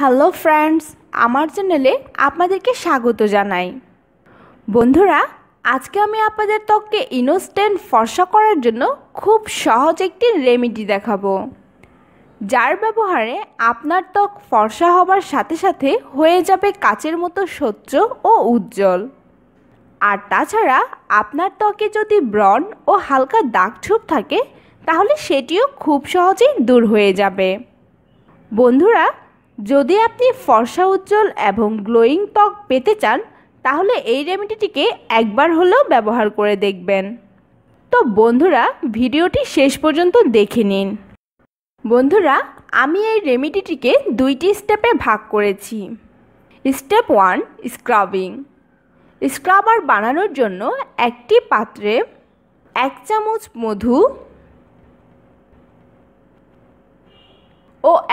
hello friends আমার চ্যানেলে আপনাদেরকে স্বাগত জানাই বন্ধুরা আজকে আমি আপনাদের ত্বককে ইনোস্টেন ফর্সা করার জন্য খুব সহজ একটি রেমিডি দেখাবো যার ব্যবহারে আপনার ত্বক ফর্সা হবার সাথে সাথে হয়ে যাবে কাচের মতো স্বচ্ছ ও উজ্জ্বল আর তাছাড়া আপনার ত্বকে যদি ব্রণ ও হালকা দাগ ছোপ থাকে তাহলে সেটিও খুব সহজেই দূর হয়ে যাবে বন্ধুরা যদি আপনি ফর্সা উজ্জ্বল এবং গ্লোয়িং ত্বক পেতে চান তাহলে এই রেমেডিটিকে একবার হলেও ব্যবহার করে দেখবেন তো বন্ধুরা ভিডিওটি শেষ পর্যন্ত দেখে নিন বন্ধুরা আমি এই রেমেডিটিকে দুইটি স্টেপে ভাগ করেছি স্টেপ ওয়ান স্ক্রাবিং স্ক্রাবার বানানোর জন্য একটি পাত্রে এক চামচ মধু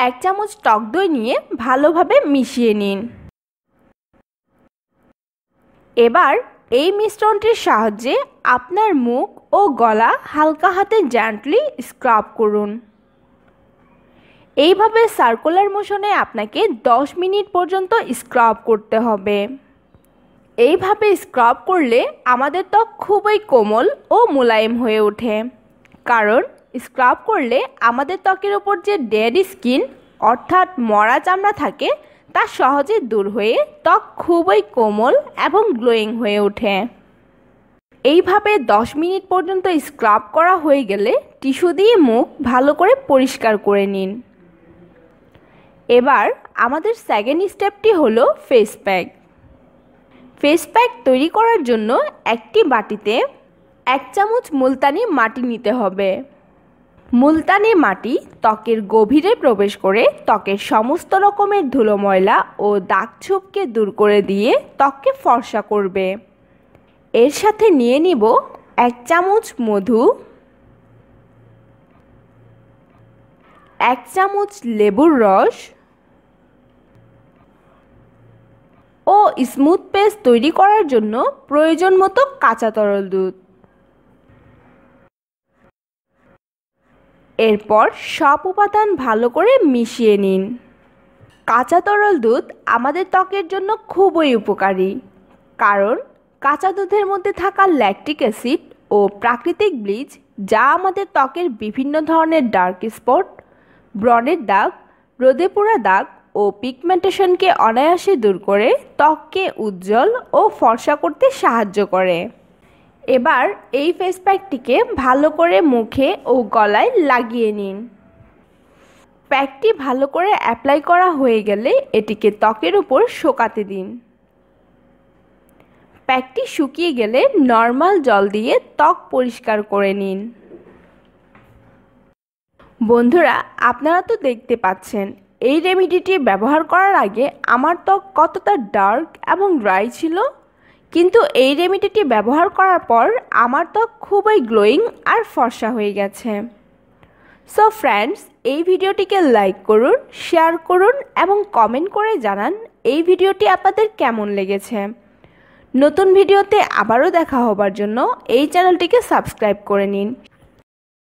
এক চামচ টক দই নিয়ে ভালোভাবে মিশিয়ে নিন এবার এই মিশ্রণটির সাহায্যে আপনার মুখ ও গলা হালকা হাতে জ্যান্টলি স্ক্রাব করুন এইভাবে সার্কুলার মোশনে আপনাকে 10 মিনিট পর্যন্ত স্ক্রাব করতে হবে এইভাবে স্ক্রাব করলে আমাদের ত্বক খুবই কোমল ও মোলায়েম হয়ে ওঠে কারণ স্ক্রাব করলে আমাদের ত্বকের ওপর যে ডেড স্কিন অর্থাৎ মরা চামড়া থাকে তা সহজে দূর হয়ে ত্বক খুবই কোমল এবং গ্লোয়িং হয়ে ওঠে এইভাবে দশ মিনিট পর্যন্ত স্ক্রাব করা হয়ে গেলে টিস্যু দিয়ে মুখ ভালো করে পরিষ্কার করে নিন এবার আমাদের সেকেন্ড স্টেপটি হলো ফেস প্যাক ফেস প্যাক তৈরি করার জন্য একটি বাটিতে এক চামচ মুলতানি মাটি নিতে হবে মুলতানি মাটি ত্বকের গভীরে প্রবেশ করে ত্বকের সমস্ত রকমের ধুলো ময়লা ও দাগছোপকে দূর করে দিয়ে ত্বককে ফর্সা করবে এর সাথে নিয়ে নিব এক চামচ মধু এক চামচ লেবুর রস ও স্মুথ পেস্ট তৈরি করার জন্য প্রয়োজন মতো কাঁচা তরল দুধ এরপর সব উপাদান ভালো করে মিশিয়ে নিন কাঁচা তরল দুধ আমাদের ত্বকের জন্য খুবই উপকারী কারণ কাঁচা দুধের মধ্যে থাকা ল্যাকটিক অ্যাসিড ও প্রাকৃতিক ব্লিচ যা আমাদের ত্বকের বিভিন্ন ধরনের ডার্ক স্পট ব্রণের দাগ রোদে পোড়া দাগ ও পিগমেন্টেশনকে অনায়াসে দূর করে ত্বককে উজ্জ্বল ও ফর্সা করতে সাহায্য করে এবার এই ফেস প্যাকটিকে ভালো করে মুখে ও গলায় লাগিয়ে নিন প্যাকটি ভালো করে অ্যাপ্লাই করা হয়ে গেলে এটিকে ত্বকের উপর শোকাতে দিন প্যাকটি শুকিয়ে গেলে নর্মাল জল দিয়ে ত্বক পরিষ্কার করে নিন বন্ধুরা আপনারা তো দেখতে পাচ্ছেন এই রেমিডিটি ব্যবহার করার আগে আমার ত্বক কতটা ডার্ক এবং ড্রাই ছিল কিন্তু এই রেমিডিটি ব্যবহার করার পর আমার তো খুবই গ্লোয়িং আর ফর্সা হয়ে গেছে সো ফ্রেন্ডস এই ভিডিওটিকে লাইক করুন শেয়ার করুন এবং কমেন্ট করে জানান এই ভিডিওটি আপনাদের কেমন লেগেছে নতুন ভিডিওতে আবারও দেখা হবার জন্য এই চ্যানেলটিকে সাবস্ক্রাইব করে নিন